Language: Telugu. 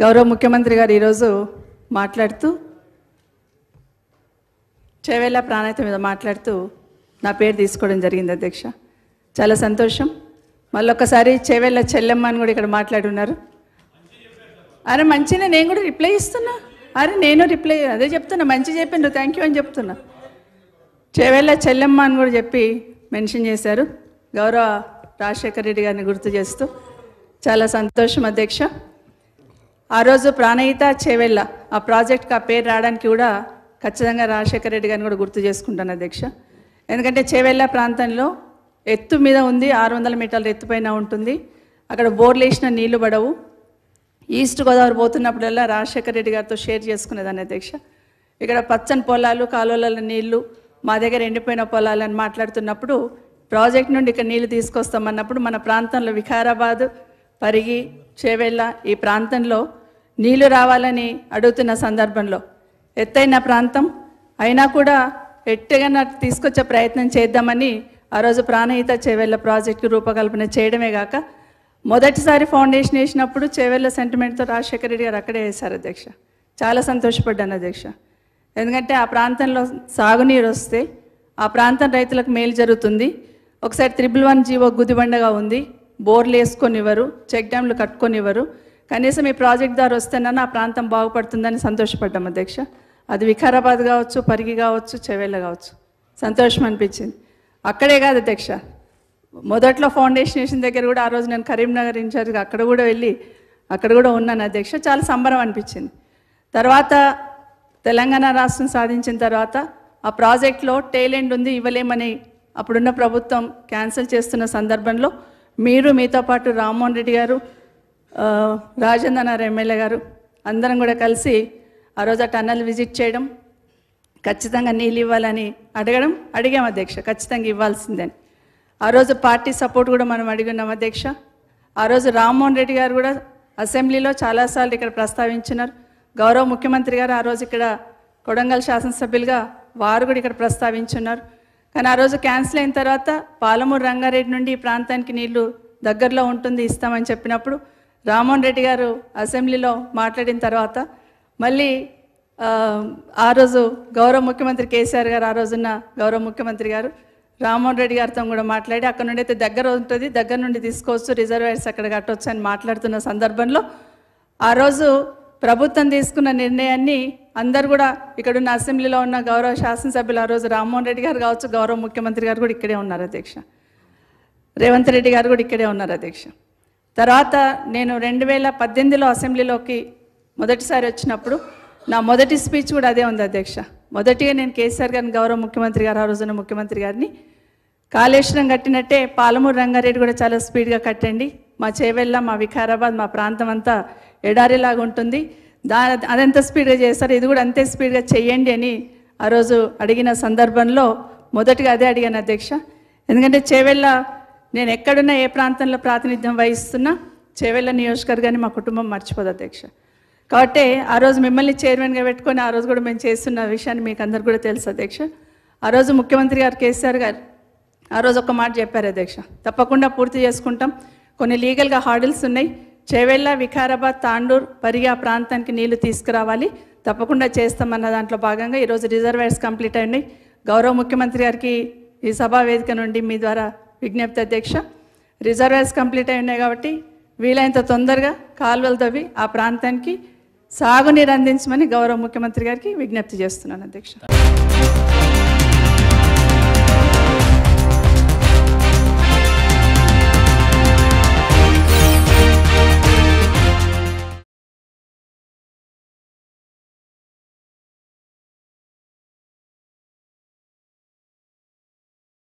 గౌరవ ముఖ్యమంత్రి గారు ఈరోజు మాట్లాడుతూ చేవేళ్ళ ప్రాణాయత మీద మాట్లాడుతూ నా పేరు తీసుకోవడం జరిగింది అధ్యక్ష చాలా సంతోషం మళ్ళొక్కసారి చేవేళ్ళ చెల్లెమ్మ అని కూడా ఇక్కడ మాట్లాడున్నారు అరే మంచిగా నేను కూడా రిప్లై ఇస్తున్నా అరే నేను రిప్లై అదే చెప్తున్నా మంచి చెప్పిండ్రు థ్యాంక్ యూ అని చెప్తున్నా చేవేళ్ళ చెల్లెమ్మ అని కూడా చెప్పి మెన్షన్ చేశారు గౌరవ రాజశేఖర రెడ్డి గారిని గుర్తు చేస్తూ చాలా సంతోషం అధ్యక్ష ఆ రోజు ప్రాణహిత చేవెళ్ళ ఆ ప్రాజెక్ట్కి ఆ పేరు రావడానికి కూడా ఖచ్చితంగా రాజశేఖర రెడ్డి గారిని కూడా గుర్తు చేసుకుంటాను అధ్యక్ష ఎందుకంటే చేవెళ్ళ ప్రాంతంలో ఎత్తు మీద ఉంది ఆరు వందల మీటర్ల ఎత్తుపైన ఉంటుంది అక్కడ బోర్లు వేసిన నీళ్లు పడవు ఈస్ట్ గోదావరి పోతున్నప్పుడల్లా రాజశేఖర రెడ్డి గారితో షేర్ చేసుకునేదాన్ని అధ్యక్ష ఇక్కడ పచ్చని పొలాలు కాలువల నీళ్లు మా దగ్గర ఎండిపోయిన పొలాలని మాట్లాడుతున్నప్పుడు ప్రాజెక్ట్ నుండి ఇక్కడ నీళ్లు తీసుకొస్తామన్నప్పుడు మన ప్రాంతంలో వికారాబాద్ పరిగి చేవెళ్ళ ఈ ప్రాంతంలో నీళ్లు రావాలని అడుగుతున్న సందర్భంలో ఎత్తైన ప్రాంతం అయినా కూడా ఎట్టగా తీసుకొచ్చే ప్రయత్నం చేద్దామని ఆ రోజు ప్రాణహిత చేవెళ్ళ ప్రాజెక్టు రూపకల్పన చేయడమే కాక మొదటిసారి ఫౌండేషన్ వేసినప్పుడు చేవెళ్ళ సెంటిమెంట్తో రాజశేఖర రెడ్డి గారు అక్కడే వేశారు అధ్యక్ష చాలా సంతోషపడ్డాను అధ్యక్ష ఎందుకంటే ఆ ప్రాంతంలో సాగునీరు వస్తే ఆ ప్రాంతం రైతులకు మేలు జరుగుతుంది ఒకసారి త్రిబుల్ వన్ జీవో గుదిబండగా ఉంది బోర్లు వేసుకొనివ్వరు చెక్ డ్యామ్లు కట్టుకొనివ్వరు కనీసం ఈ ప్రాజెక్ట్ ద్వారా వస్తేనన్నా ఆ ప్రాంతం బాగుపడుతుందని సంతోషపడ్డాం అధ్యక్ష అది వికారాబాద్ కావచ్చు పరిగి కావచ్చు చెవేళ్ళ కావచ్చు సంతోషం అనిపించింది అక్కడే కాదు అధ్యక్ష మొదట్లో ఫౌండేషన్ వేసిన దగ్గర కూడా ఆ రోజు నేను కరీంనగర్ ఇన్ఛార్జ్ అక్కడ కూడా వెళ్ళి అక్కడ కూడా ఉన్నాను అధ్యక్ష చాలా సంబరం అనిపించింది తర్వాత తెలంగాణ రాష్ట్రం సాధించిన తర్వాత ఆ ప్రాజెక్ట్లో టేలెంట్ ఉంది ఇవ్వలేమని అప్పుడున్న ప్రభుత్వం క్యాన్సిల్ చేస్తున్న సందర్భంలో మీరు మీతో పాటు రామ్మోహన్ రెడ్డి గారు రాజేంద్ర నారాయణ ఎమ్మెల్యే గారు అందరం కూడా కలిసి ఆ రోజు ఆ టన్నల్ విజిట్ చేయడం ఖచ్చితంగా నీళ్ళు ఇవ్వాలని అడగడం అడిగాం అధ్యక్ష ఖచ్చితంగా ఇవ్వాల్సిందని ఆ రోజు పార్టీ సపోర్ట్ కూడా మనం అడిగి ఉన్నాం అధ్యక్ష ఆ రోజు రామ్మోహన్ రెడ్డి గారు కూడా అసెంబ్లీలో చాలాసార్లు ఇక్కడ ప్రస్తావించినారు గౌరవ ముఖ్యమంత్రి గారు ఆ రోజు ఇక్కడ కొడంగల్ శాసనసభ్యులుగా వారు కూడా ఇక్కడ ప్రస్తావించున్నారు కానీ ఆ రోజు క్యాన్సిల్ అయిన తర్వాత పాలమూరు రంగారెడ్డి నుండి ఈ ప్రాంతానికి నీళ్లు దగ్గరలో ఉంటుంది ఇస్తామని చెప్పినప్పుడు రామ్మోహన్ రెడ్డి గారు అసెంబ్లీలో మాట్లాడిన తర్వాత మళ్ళీ ఆ రోజు గౌరవ ముఖ్యమంత్రి కేసీఆర్ గారు ఆ రోజున్న గౌరవ ముఖ్యమంత్రి గారు రామ్మోహన్ రెడ్డి గారితో కూడా మాట్లాడి అక్కడ నుండి అయితే దగ్గర ఉంటుంది దగ్గర నుండి తీసుకోవచ్చు రిజర్వేర్స్ అక్కడ కట్టవచ్చు అని మాట్లాడుతున్న సందర్భంలో ఆ రోజు ప్రభుత్వం తీసుకున్న నిర్ణయాన్ని అందరు కూడా ఇక్కడున్న అసెంబ్లీలో ఉన్న గౌరవ శాసనసభ్యులు ఆ రోజు రామ్మోహన్ రెడ్డి గారు కావచ్చు గౌరవ ముఖ్యమంత్రి గారు కూడా ఇక్కడే ఉన్నారు అధ్యక్ష రేవంత్ రెడ్డి గారు కూడా ఇక్కడే ఉన్నారు అధ్యక్ష తర్వాత నేను రెండు వేల పద్దెనిమిదిలో అసెంబ్లీలోకి మొదటిసారి వచ్చినప్పుడు నా మొదటి స్పీచ్ కూడా అదే ఉంది అధ్యక్ష మొదటిగా నేను కేసీఆర్ గారిని గౌరవ ముఖ్యమంత్రి గారు ఆ రోజున ముఖ్యమంత్రి గారిని కాళేశ్వరం కట్టినట్టే పాలమూరు రంగారెడ్డి కూడా చాలా స్పీడ్గా కట్టండి మా చేవెళ్ళ మా వికారాబాద్ మా ప్రాంతం అంతా ఎడారిలాగా ఉంటుంది దా అదంత స్పీడ్గా చేస్తారు ఇది కూడా అంతే స్పీడ్గా చెయ్యండి అని ఆ రోజు అడిగిన సందర్భంలో మొదటిగా అదే అడిగాను అధ్యక్ష ఎందుకంటే చేవెళ్ళ నేను ఎక్కడున్నా ఏ ప్రాంతంలో ప్రాతినిధ్యం వహిస్తున్నా చేవెళ్ళ నియోజకవర్గాన్ని మా కుటుంబం మర్చిపోదు అధ్యక్ష కాబట్టి ఆ రోజు మిమ్మల్ని చైర్మన్గా పెట్టుకొని ఆ రోజు కూడా మేము చేస్తున్న విషయాన్ని మీకు అందరు కూడా తెలుసు అధ్యక్ష ఆ రోజు ముఖ్యమంత్రి గారు కేసీఆర్ గారు ఆ రోజు ఒక మాట చెప్పారు అధ్యక్ష తప్పకుండా పూర్తి చేసుకుంటాం కొన్ని లీగల్గా హార్డిల్స్ ఉన్నాయి చేవెళ్ళ వికారాబాద్ తాండూర్ పరిగా ఆ ప్రాంతానికి నీళ్లు తీసుకురావాలి తప్పకుండా చేస్తామన్న దాంట్లో భాగంగా ఈరోజు రిజర్వాయర్స్ కంప్లీట్ అయినాయి గౌరవ ముఖ్యమంత్రి గారికి ఈ సభా వేదిక నుండి మీ ద్వారా విజ్ఞప్తి అధ్యక్ష రిజర్వేస్ కంప్లీట్ అయి ఉన్నాయి కాబట్టి వీలైనంత తొందరగా కాల్వలు తవ్వి ఆ ప్రాంతానికి సాగునీరు అందించమని గౌరవ ముఖ్యమంత్రి గారికి విజ్ఞప్తి చేస్తున్నాను అధ్యక్ష